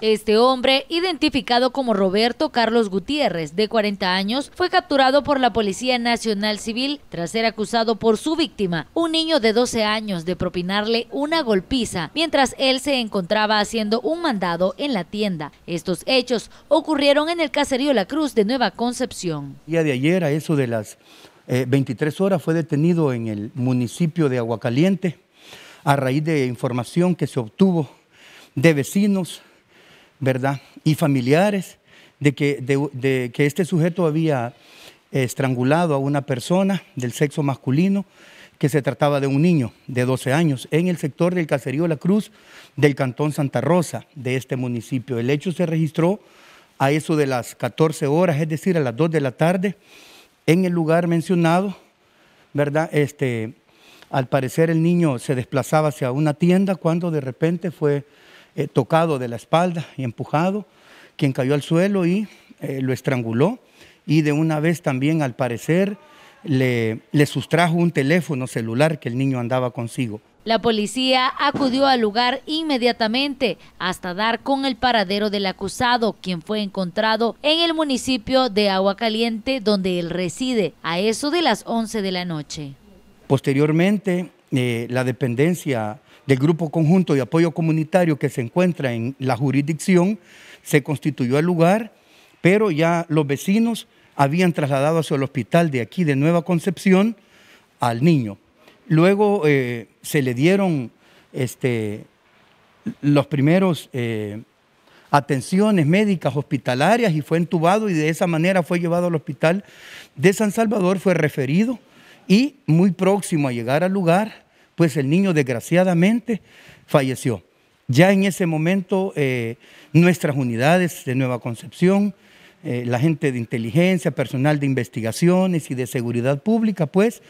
Este hombre, identificado como Roberto Carlos Gutiérrez, de 40 años, fue capturado por la Policía Nacional Civil tras ser acusado por su víctima, un niño de 12 años, de propinarle una golpiza mientras él se encontraba haciendo un mandado en la tienda. Estos hechos ocurrieron en el caserío La Cruz de Nueva Concepción. El día de ayer, a eso de las 23 eh, horas, fue detenido en el municipio de Aguacaliente a raíz de información que se obtuvo de vecinos ¿verdad? Y familiares de que, de, que este sujeto había estrangulado a una persona del sexo masculino, que se trataba de un niño de 12 años en el sector del caserío La Cruz del Cantón Santa Rosa de este municipio. El hecho se registró a eso de las 14 horas, es decir, a las 2 de la tarde, en el lugar mencionado, ¿verdad? Este, al parecer el niño se desplazaba hacia una tienda cuando de repente fue eh, tocado de la espalda y empujado, quien cayó al suelo y eh, lo estranguló y de una vez también al parecer le, le sustrajo un teléfono celular que el niño andaba consigo. La policía acudió al lugar inmediatamente hasta dar con el paradero del acusado, quien fue encontrado en el municipio de Agua Caliente, donde él reside, a eso de las 11 de la noche. Posteriormente, eh, la dependencia del Grupo Conjunto de Apoyo Comunitario que se encuentra en la jurisdicción, se constituyó el lugar, pero ya los vecinos habían trasladado hacia el hospital de aquí, de Nueva Concepción, al niño. Luego eh, se le dieron este, los primeros eh, atenciones médicas hospitalarias y fue entubado y de esa manera fue llevado al hospital de San Salvador, fue referido y muy próximo a llegar al lugar pues el niño desgraciadamente falleció. Ya en ese momento eh, nuestras unidades de Nueva Concepción, eh, la gente de inteligencia, personal de investigaciones y de seguridad pública, pues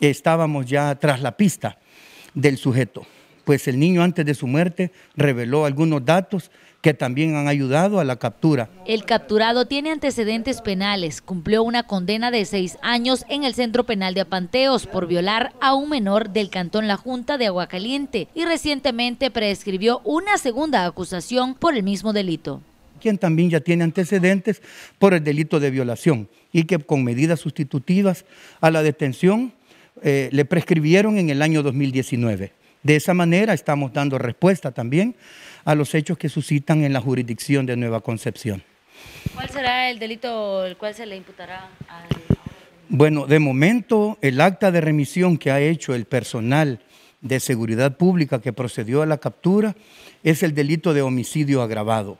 estábamos ya tras la pista del sujeto pues el niño antes de su muerte reveló algunos datos que también han ayudado a la captura. El capturado tiene antecedentes penales, cumplió una condena de seis años en el Centro Penal de Apanteos por violar a un menor del Cantón La Junta de Aguacaliente y recientemente prescribió una segunda acusación por el mismo delito quien también ya tiene antecedentes por el delito de violación y que con medidas sustitutivas a la detención eh, le prescribieron en el año 2019. De esa manera estamos dando respuesta también a los hechos que suscitan en la jurisdicción de Nueva Concepción. ¿Cuál será el delito el cual se le imputará al... Bueno, de momento el acta de remisión que ha hecho el personal de seguridad pública que procedió a la captura es el delito de homicidio agravado,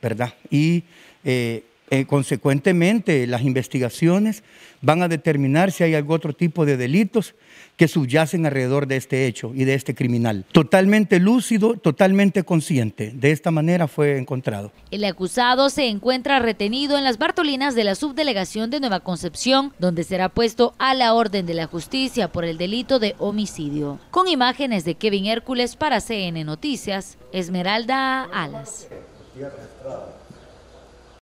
¿verdad? Y eh, eh, consecuentemente, las investigaciones van a determinar si hay algún otro tipo de delitos que subyacen alrededor de este hecho y de este criminal. Totalmente lúcido, totalmente consciente. De esta manera fue encontrado. El acusado se encuentra retenido en las Bartolinas de la subdelegación de Nueva Concepción, donde será puesto a la orden de la justicia por el delito de homicidio. Con imágenes de Kevin Hércules para CN Noticias, Esmeralda Alas.